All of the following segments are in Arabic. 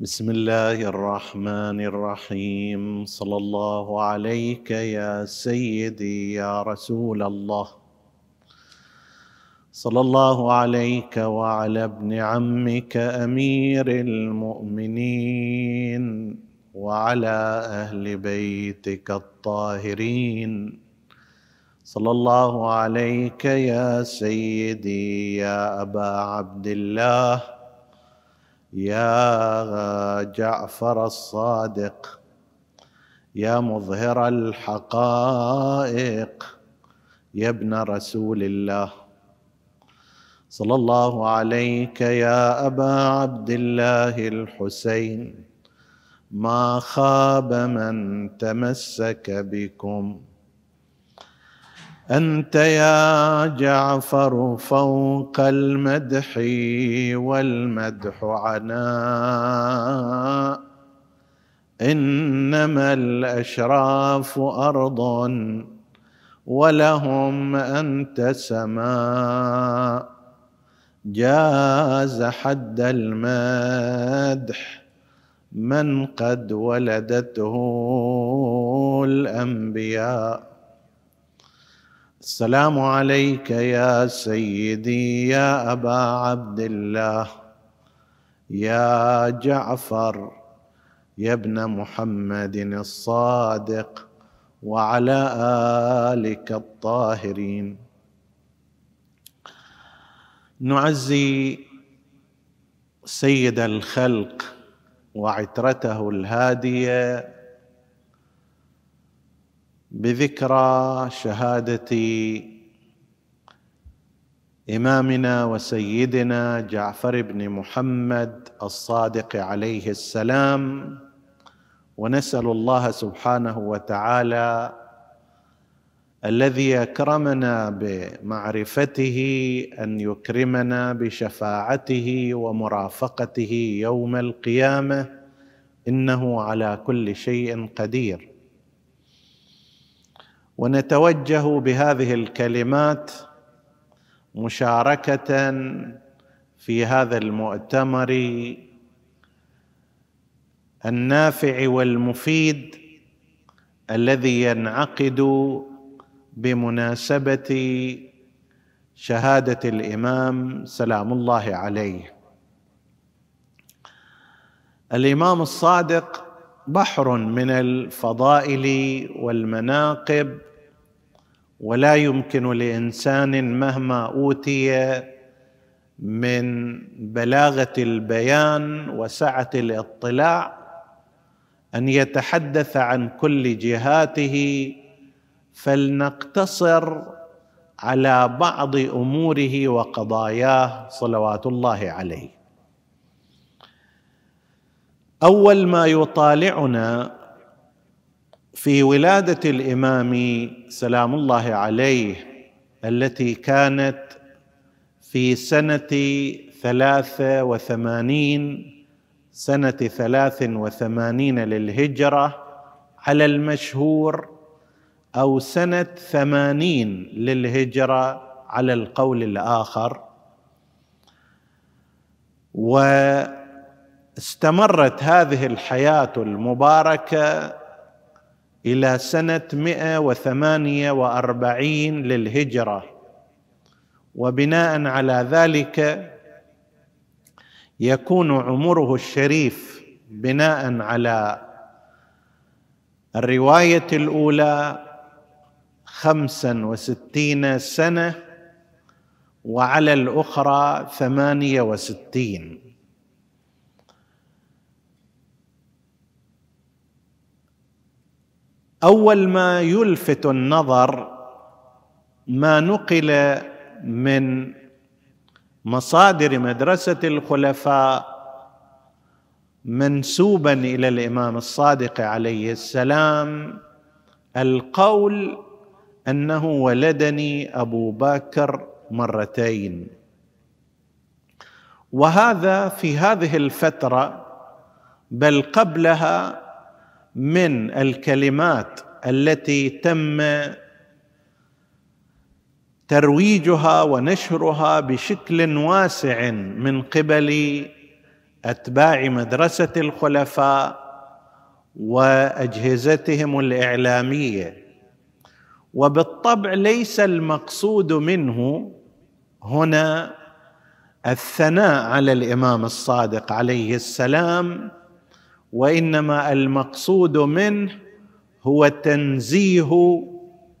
بسم الله الرحمن الرحيم صلى الله عليك يا سيدي يا رسول الله صلى الله عليك وعلى ابن عمك امير المؤمنين وعلى اهل بيتك الطاهرين صلى الله عليك يا سيدي يا ابا عبد الله يا جعفر الصادق يا مظهر الحقائق يا ابن رسول الله صلى الله عليك يا ابا عبد الله الحسين ما خاب من تمسك بكم انت يا جعفر فوق المدح والمدح عناء انما الاشراف ارض ولهم انت سماء جاز حد المدح من قد ولدته الانبياء السلام عليك يا سيدي يا ابا عبد الله يا جعفر يا ابن محمد الصادق وعلى الك الطاهرين نعزي سيد الخلق وعترته الهاديه بذكرى شهاده امامنا وسيدنا جعفر بن محمد الصادق عليه السلام ونسال الله سبحانه وتعالى الذي اكرمنا بمعرفته ان يكرمنا بشفاعته ومرافقته يوم القيامه انه على كل شيء قدير ونتوجه بهذه الكلمات مشاركه في هذا المؤتمر النافع والمفيد الذي ينعقد بمناسبه شهاده الامام سلام الله عليه الامام الصادق بحر من الفضائل والمناقب ولا يمكن لانسان مهما اوتي من بلاغه البيان وسعه الاطلاع ان يتحدث عن كل جهاته فلنقتصر على بعض اموره وقضاياه صلوات الله عليه اول ما يطالعنا في ولاده الامام سلام الله عليه التي كانت في سنه ثلاثه وثمانين سنه ثلاث وثمانين للهجره على المشهور او سنه ثمانين للهجره على القول الاخر واستمرت هذه الحياه المباركه إلى سنة 148 للهجرة وبناء على ذلك يكون عمره الشريف بناء على الرواية الأولى خمسا وستين سنة وعلى الأخرى ثمانية وستين اول ما يلفت النظر ما نقل من مصادر مدرسه الخلفاء منسوبا الى الامام الصادق عليه السلام القول انه ولدني ابو بكر مرتين وهذا في هذه الفتره بل قبلها من الكلمات التي تم ترويجها ونشرها بشكل واسع من قبل اتباع مدرسه الخلفاء واجهزتهم الاعلاميه وبالطبع ليس المقصود منه هنا الثناء على الامام الصادق عليه السلام وانما المقصود منه هو تنزيه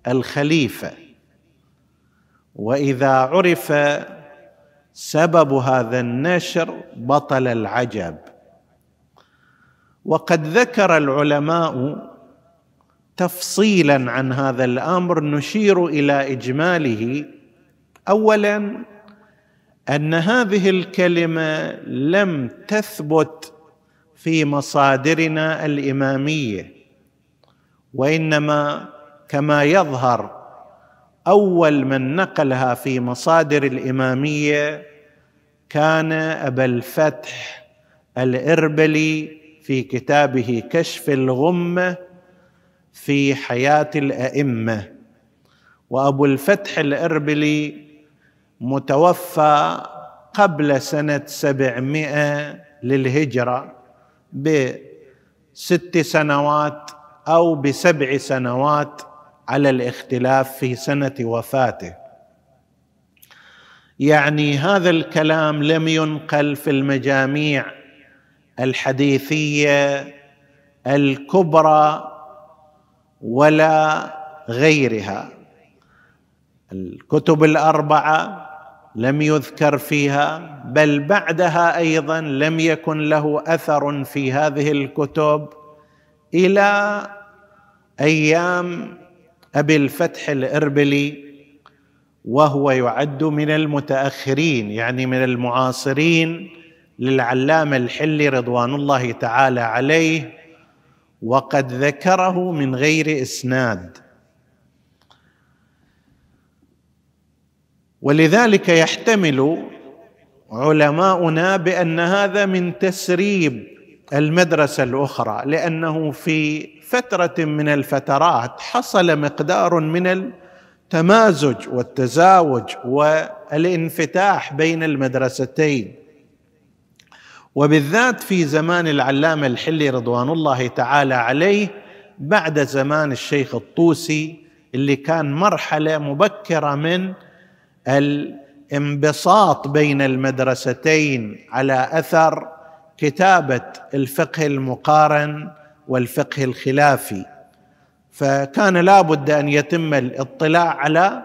الخليفه واذا عرف سبب هذا النشر بطل العجب وقد ذكر العلماء تفصيلا عن هذا الامر نشير الى اجماله اولا ان هذه الكلمه لم تثبت في مصادرنا الاماميه وانما كما يظهر اول من نقلها في مصادر الاماميه كان ابا الفتح الاربلي في كتابه كشف الغمه في حياه الائمه وابو الفتح الاربلي متوفى قبل سنه سبعمائه للهجره بست سنوات او بسبع سنوات على الاختلاف في سنه وفاته يعني هذا الكلام لم ينقل في المجاميع الحديثيه الكبرى ولا غيرها الكتب الاربعه لم يذكر فيها بل بعدها ايضا لم يكن له اثر في هذه الكتب الى ايام ابي الفتح الاربلي وهو يعد من المتاخرين يعني من المعاصرين للعلامه الحلي رضوان الله تعالى عليه وقد ذكره من غير اسناد ولذلك يحتمل علماؤنا بان هذا من تسريب المدرسه الاخرى لانه في فتره من الفترات حصل مقدار من التمازج والتزاوج والانفتاح بين المدرستين وبالذات في زمان العلامه الحلي رضوان الله تعالى عليه بعد زمان الشيخ الطوسي اللي كان مرحله مبكره من الانبساط بين المدرستين على اثر كتابه الفقه المقارن والفقه الخلافي فكان لابد ان يتم الاطلاع على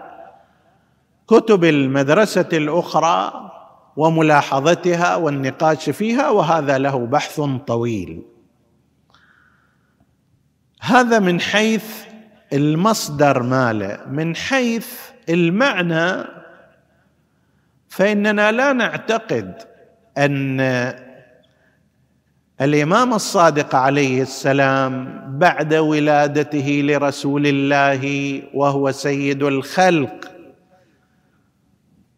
كتب المدرسه الاخرى وملاحظتها والنقاش فيها وهذا له بحث طويل هذا من حيث المصدر ماله من حيث المعنى فاننا لا نعتقد ان الامام الصادق عليه السلام بعد ولادته لرسول الله وهو سيد الخلق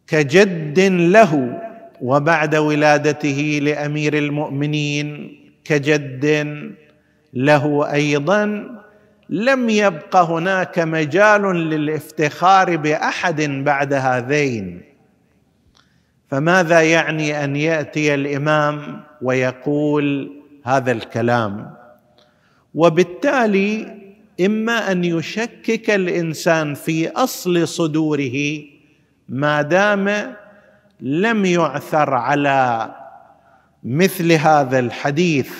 كجد له وبعد ولادته لامير المؤمنين كجد له ايضا لم يبق هناك مجال للافتخار باحد بعد هذين فماذا يعني ان ياتي الامام ويقول هذا الكلام وبالتالي اما ان يشكك الانسان في اصل صدوره ما دام لم يعثر على مثل هذا الحديث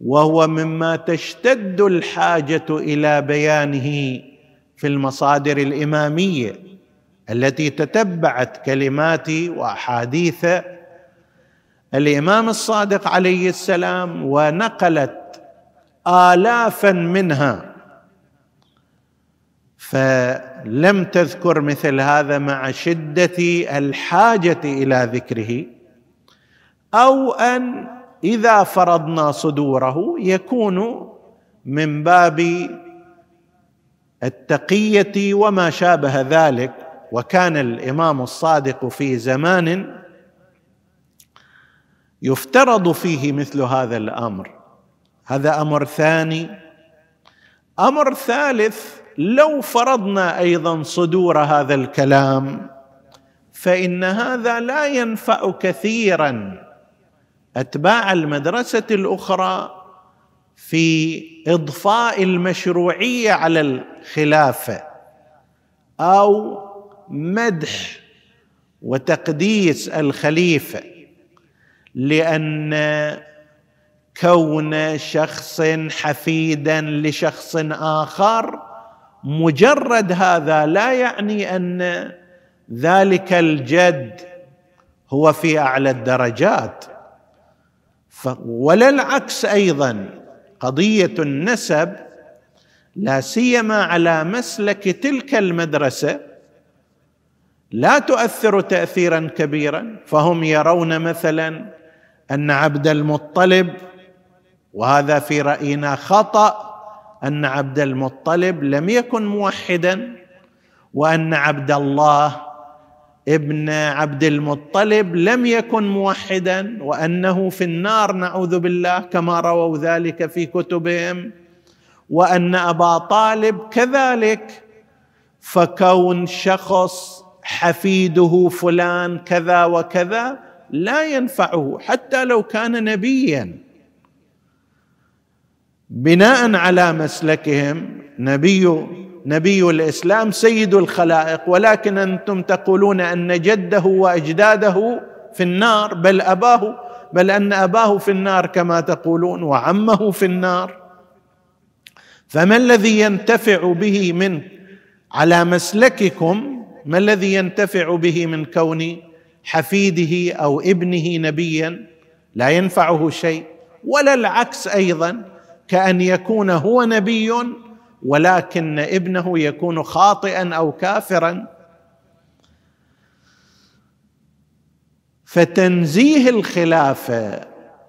وهو مما تشتد الحاجه الى بيانه في المصادر الاماميه التي تتبعت كلمات واحاديث الامام الصادق عليه السلام ونقلت الافا منها فلم تذكر مثل هذا مع شده الحاجه الى ذكره او ان اذا فرضنا صدوره يكون من باب التقيه وما شابه ذلك وكان الامام الصادق في زمان يفترض فيه مثل هذا الامر هذا امر ثاني امر ثالث لو فرضنا ايضا صدور هذا الكلام فان هذا لا ينفع كثيرا اتباع المدرسه الاخرى في اضفاء المشروعيه على الخلافه او مدح وتقديس الخليفه لان كون شخص حفيدا لشخص اخر مجرد هذا لا يعني ان ذلك الجد هو في اعلى الدرجات ولا العكس ايضا قضيه النسب لا سيما على مسلك تلك المدرسه لا تؤثر تاثيرا كبيرا فهم يرون مثلا ان عبد المطلب وهذا في راينا خطا ان عبد المطلب لم يكن موحدا وان عبد الله ابن عبد المطلب لم يكن موحدا وانه في النار نعوذ بالله كما رووا ذلك في كتبهم وان ابا طالب كذلك فكون شخص حفيده فلان كذا وكذا لا ينفعه حتى لو كان نبيا بناء على مسلكهم نبي نبي الاسلام سيد الخلائق ولكن انتم تقولون ان جده واجداده في النار بل اباه بل ان اباه في النار كما تقولون وعمه في النار فما الذي ينتفع به من على مسلككم ما الذي ينتفع به من كون حفيده او ابنه نبيا لا ينفعه شيء ولا العكس ايضا كان يكون هو نبي ولكن ابنه يكون خاطئا او كافرا فتنزيه الخلافه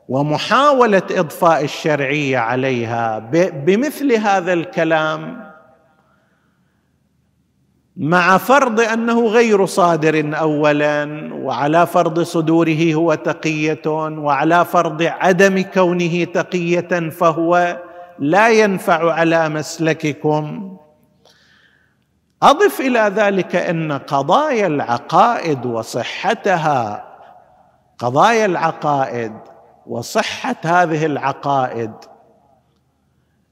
ومحاوله اضفاء الشرعيه عليها بمثل هذا الكلام مع فرض انه غير صادر اولا وعلى فرض صدوره هو تقيه وعلى فرض عدم كونه تقيه فهو لا ينفع على مسلككم اضف الى ذلك ان قضايا العقائد وصحتها قضايا العقائد وصحه هذه العقائد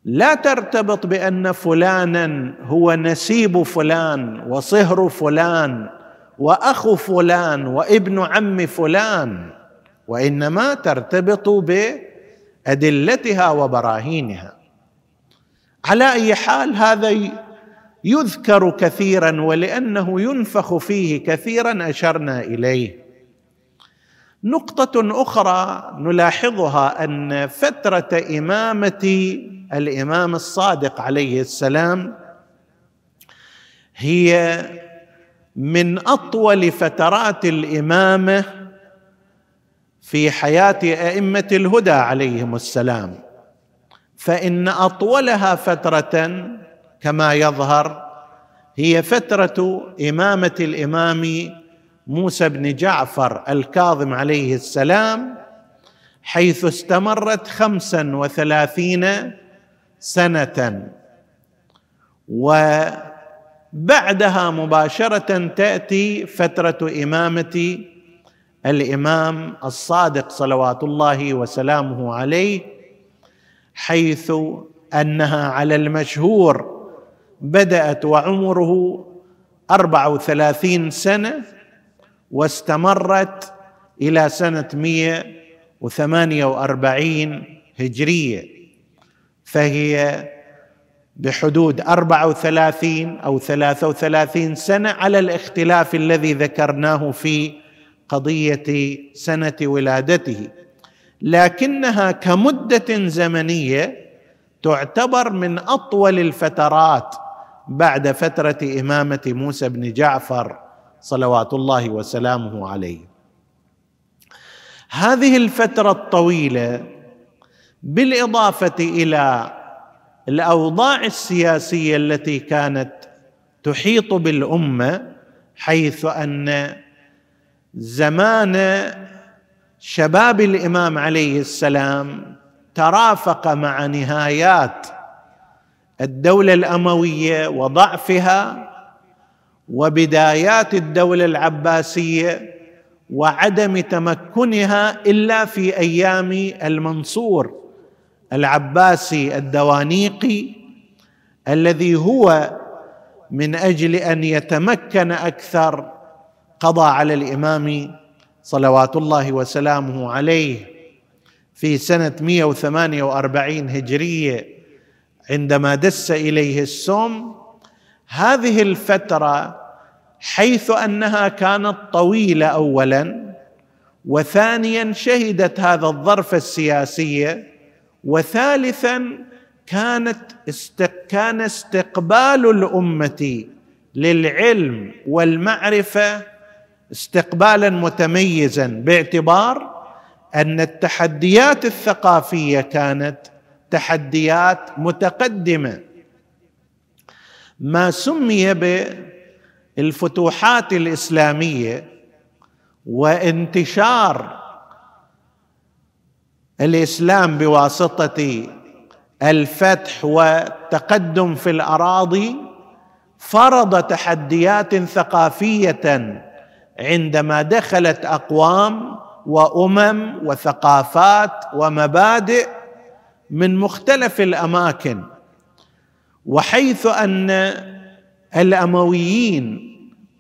لا ترتبط بان فلانا هو نسيب فلان وصهر فلان واخ فلان وابن عم فلان وانما ترتبط بادلتها وبراهينها على اي حال هذا يذكر كثيرا ولانه ينفخ فيه كثيرا اشرنا اليه نقطة أخرى نلاحظها أن فترة إمامة الإمام الصادق عليه السلام هي من أطول فترات الإمامة في حياة أئمة الهدى عليهم السلام فإن أطولها فترة كما يظهر هي فترة إمامة الإمام موسى بن جعفر الكاظم عليه السلام حيث استمرت خمسا وثلاثين سنه وبعدها مباشره تاتي فتره امامه الامام الصادق صلوات الله وسلامه عليه حيث انها على المشهور بدات وعمره اربع وثلاثين سنه واستمرت إلى سنة 148 هجرية فهي بحدود 34 أو 33 سنة على الاختلاف الذي ذكرناه في قضية سنة ولادته لكنها كمدة زمنية تعتبر من أطول الفترات بعد فترة إمامة موسى بن جعفر صلوات الله وسلامه عليه هذه الفتره الطويله بالاضافه الى الاوضاع السياسيه التي كانت تحيط بالامه حيث ان زمان شباب الامام عليه السلام ترافق مع نهايات الدوله الامويه وضعفها وبدايات الدوله العباسيه وعدم تمكنها الا في ايام المنصور العباسي الدوانيقي الذي هو من اجل ان يتمكن اكثر قضى على الامام صلوات الله وسلامه عليه في سنه 148 هجريه عندما دس اليه السم هذه الفتره حيث انها كانت طويله اولا وثانيا شهدت هذا الظرف السياسي وثالثا كانت استق... كان استقبال الامه للعلم والمعرفه استقبالا متميزا باعتبار ان التحديات الثقافيه كانت تحديات متقدمه ما سمي ب الفتوحات الاسلاميه وانتشار الاسلام بواسطه الفتح والتقدم في الاراضي فرض تحديات ثقافيه عندما دخلت اقوام وامم وثقافات ومبادئ من مختلف الاماكن وحيث ان الامويين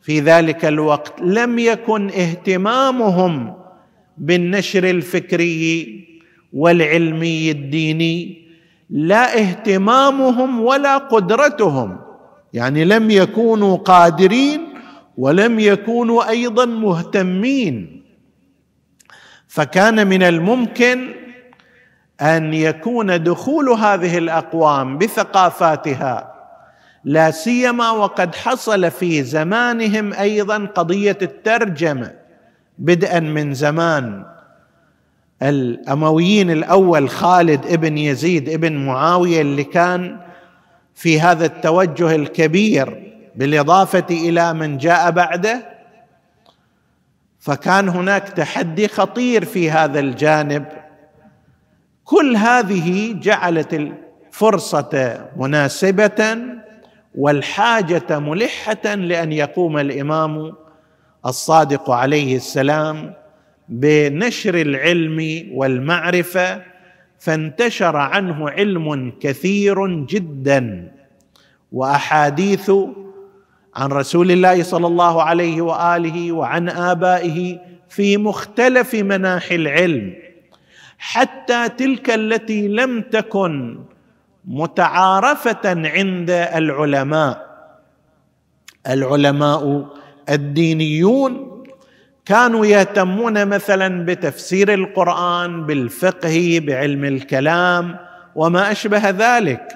في ذلك الوقت لم يكن اهتمامهم بالنشر الفكري والعلمي الديني لا اهتمامهم ولا قدرتهم يعني لم يكونوا قادرين ولم يكونوا ايضا مهتمين فكان من الممكن ان يكون دخول هذه الاقوام بثقافاتها لا سيما وقد حصل في زمانهم ايضا قضيه الترجمه بدءا من زمان الامويين الاول خالد ابن يزيد ابن معاويه اللي كان في هذا التوجه الكبير بالاضافه الى من جاء بعده فكان هناك تحدي خطير في هذا الجانب كل هذه جعلت الفرصه مناسبه والحاجه ملحه لان يقوم الامام الصادق عليه السلام بنشر العلم والمعرفه فانتشر عنه علم كثير جدا واحاديث عن رسول الله صلى الله عليه واله وعن ابائه في مختلف مناحي العلم حتى تلك التي لم تكن متعارفه عند العلماء العلماء الدينيون كانوا يهتمون مثلا بتفسير القران بالفقه بعلم الكلام وما اشبه ذلك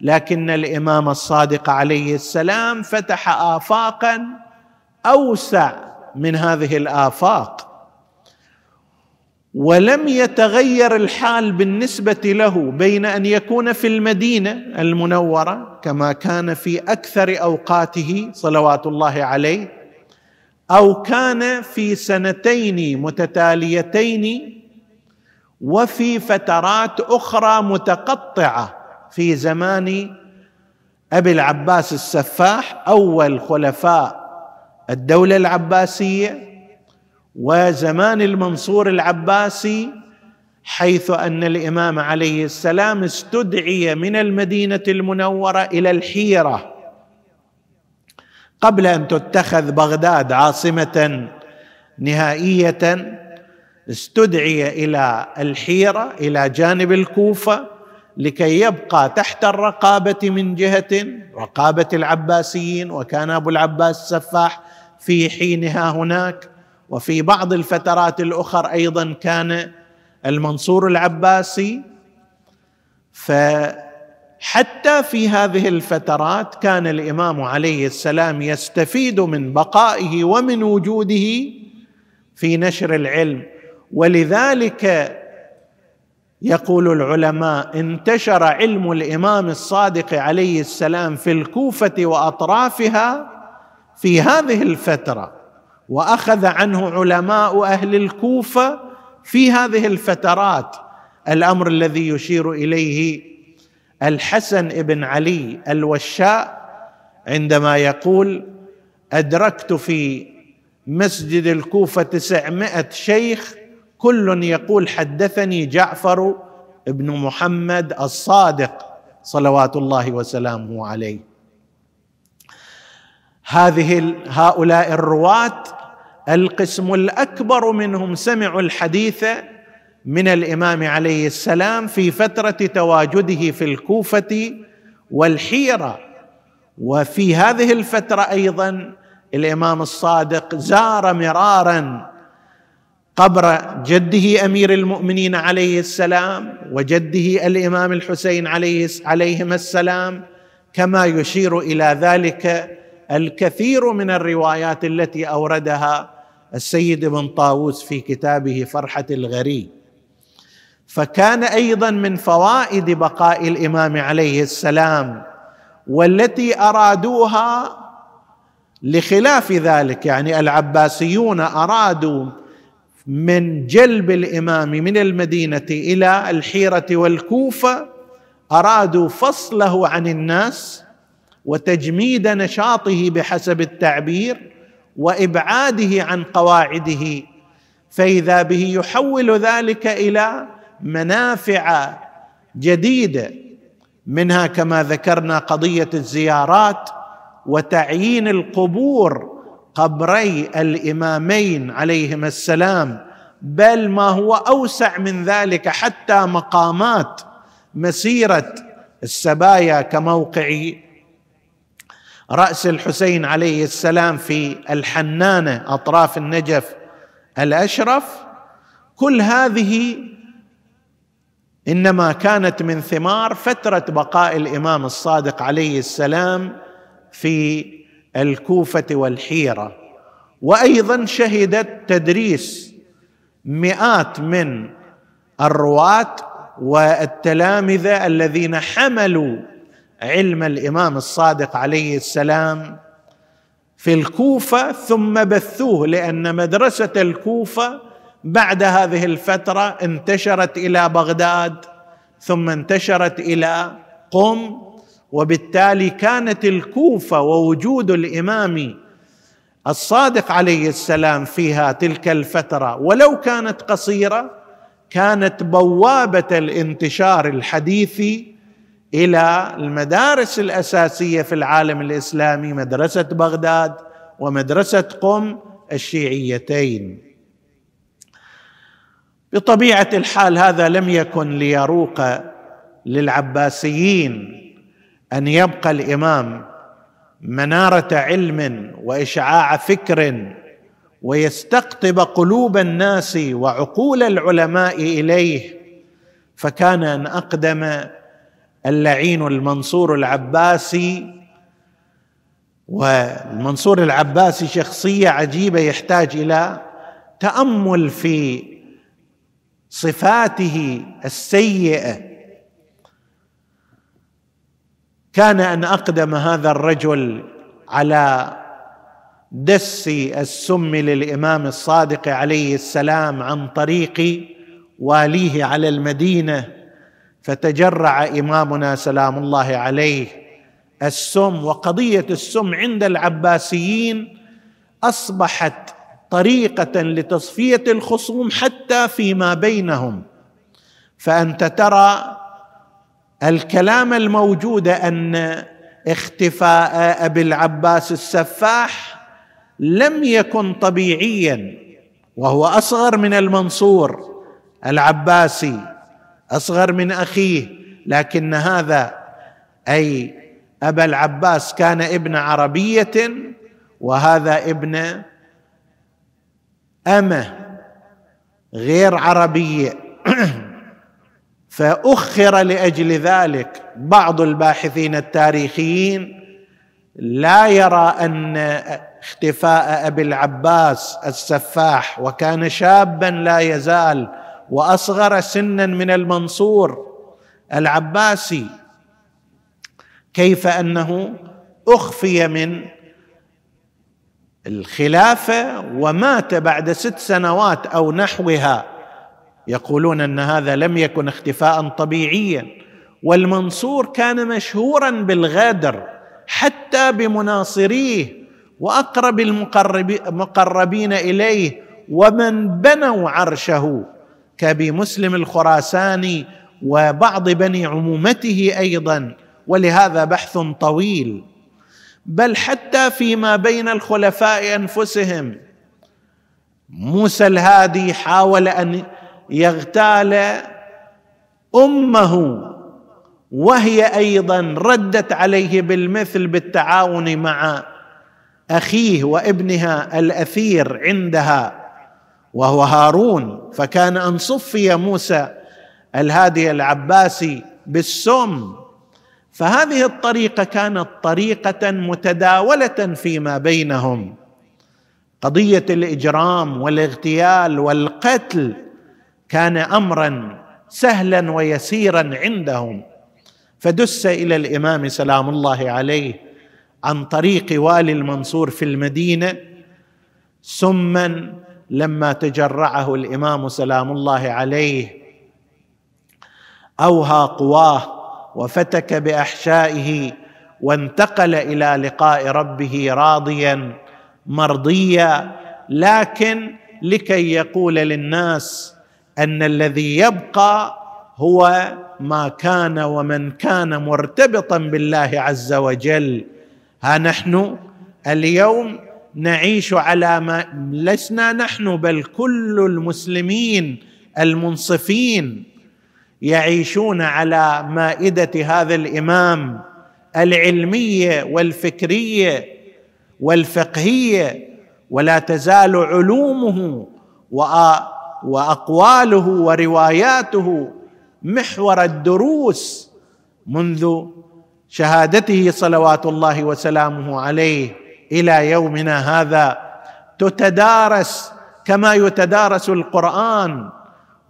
لكن الامام الصادق عليه السلام فتح افاقا اوسع من هذه الافاق ولم يتغير الحال بالنسبه له بين ان يكون في المدينه المنوره كما كان في اكثر اوقاته صلوات الله عليه او كان في سنتين متتاليتين وفي فترات اخرى متقطعه في زمان ابي العباس السفاح اول خلفاء الدوله العباسيه وزمان المنصور العباسي حيث ان الامام عليه السلام استدعي من المدينه المنوره الى الحيره قبل ان تتخذ بغداد عاصمه نهائيه استدعي الى الحيره الى جانب الكوفه لكي يبقى تحت الرقابه من جهه رقابه العباسيين وكان ابو العباس السفاح في حينها هناك وفي بعض الفترات الاخر ايضا كان المنصور العباسي فحتى في هذه الفترات كان الامام عليه السلام يستفيد من بقائه ومن وجوده في نشر العلم ولذلك يقول العلماء انتشر علم الامام الصادق عليه السلام في الكوفه واطرافها في هذه الفتره واخذ عنه علماء اهل الكوفه في هذه الفترات الامر الذي يشير اليه الحسن بن علي الوشاء عندما يقول ادركت في مسجد الكوفه 900 شيخ كل يقول حدثني جعفر بن محمد الصادق صلوات الله وسلامه عليه هذه هؤلاء الرواه القسم الاكبر منهم سمعوا الحديث من الامام عليه السلام في فتره تواجده في الكوفه والحيره وفي هذه الفتره ايضا الامام الصادق زار مرارا قبر جده امير المؤمنين عليه السلام وجده الامام الحسين عليه عليهما السلام كما يشير الى ذلك الكثير من الروايات التي اوردها السيد ابن طاووس في كتابه فرحه الغريب فكان ايضا من فوائد بقاء الامام عليه السلام والتي ارادوها لخلاف ذلك يعني العباسيون ارادوا من جلب الامام من المدينه الى الحيره والكوفه ارادوا فصله عن الناس وتجميد نشاطه بحسب التعبير وابعاده عن قواعده فاذا به يحول ذلك الى منافع جديده منها كما ذكرنا قضيه الزيارات وتعيين القبور قبري الامامين عليهما السلام بل ما هو اوسع من ذلك حتى مقامات مسيره السبايا كموقع راس الحسين عليه السلام في الحنانه اطراف النجف الاشرف كل هذه انما كانت من ثمار فتره بقاء الامام الصادق عليه السلام في الكوفه والحيره وايضا شهدت تدريس مئات من الرواه والتلامذه الذين حملوا علم الامام الصادق عليه السلام في الكوفه ثم بثوه لان مدرسه الكوفه بعد هذه الفتره انتشرت الى بغداد ثم انتشرت الى قم وبالتالي كانت الكوفه ووجود الامام الصادق عليه السلام فيها تلك الفتره ولو كانت قصيره كانت بوابه الانتشار الحديثي الى المدارس الاساسيه في العالم الاسلامي مدرسه بغداد ومدرسه قم الشيعيتين بطبيعه الحال هذا لم يكن ليروق للعباسيين ان يبقى الامام مناره علم واشعاع فكر ويستقطب قلوب الناس وعقول العلماء اليه فكان ان اقدم اللعين المنصور العباسي والمنصور العباسي شخصيه عجيبه يحتاج الى تامل في صفاته السيئه كان ان اقدم هذا الرجل على دس السم للامام الصادق عليه السلام عن طريق واليه على المدينه فتجرع امامنا سلام الله عليه السم وقضيه السم عند العباسيين اصبحت طريقه لتصفيه الخصوم حتى فيما بينهم فانت ترى الكلام الموجود ان اختفاء ابي العباس السفاح لم يكن طبيعيا وهو اصغر من المنصور العباسي اصغر من اخيه لكن هذا اي ابا العباس كان ابن عربيه وهذا ابن امه غير عربيه فاخر لاجل ذلك بعض الباحثين التاريخيين لا يرى ان اختفاء ابي العباس السفاح وكان شابا لا يزال واصغر سنا من المنصور العباسي كيف انه اخفي من الخلافه ومات بعد ست سنوات او نحوها يقولون ان هذا لم يكن اختفاء طبيعيا والمنصور كان مشهورا بالغدر حتى بمناصريه واقرب المقربين اليه ومن بنوا عرشه كابي مسلم الخراساني وبعض بني عمومته ايضا ولهذا بحث طويل بل حتى فيما بين الخلفاء انفسهم موسى الهادي حاول ان يغتال امه وهي ايضا ردت عليه بالمثل بالتعاون مع اخيه وابنها الاثير عندها وهو هارون فكان ان صفي موسى الهادي العباسي بالسم فهذه الطريقه كانت طريقه متداوله فيما بينهم قضيه الاجرام والاغتيال والقتل كان امرا سهلا ويسيرا عندهم فدس الى الامام سلام الله عليه عن طريق والي المنصور في المدينه سما لما تجرعه الامام سلام الله عليه اوهى قواه وفتك باحشائه وانتقل الى لقاء ربه راضيا مرضيا لكن لكي يقول للناس ان الذي يبقى هو ما كان ومن كان مرتبطا بالله عز وجل ها نحن اليوم نعيش على ما لسنا نحن بل كل المسلمين المنصفين يعيشون على مائده هذا الامام العلميه والفكريه والفقهيه ولا تزال علومه واقواله ورواياته محور الدروس منذ شهادته صلوات الله وسلامه عليه الى يومنا هذا تتدارس كما يتدارس القران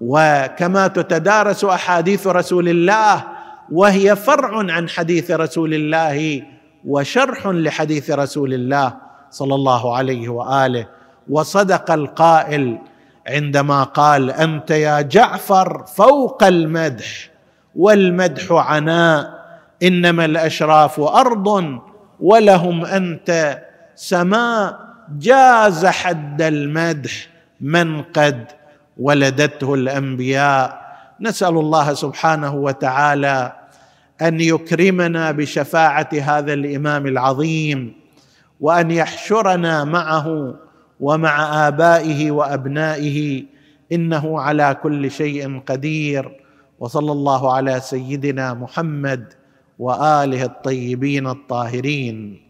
وكما تتدارس احاديث رسول الله وهي فرع عن حديث رسول الله وشرح لحديث رسول الله صلى الله عليه واله وصدق القائل عندما قال انت يا جعفر فوق المدح والمدح عناء انما الاشراف ارض ولهم انت سماء جاز حد المدح من قد ولدته الانبياء نسال الله سبحانه وتعالى ان يكرمنا بشفاعه هذا الامام العظيم وان يحشرنا معه ومع ابائه وابنائه انه على كل شيء قدير وصلى الله على سيدنا محمد واله الطيبين الطاهرين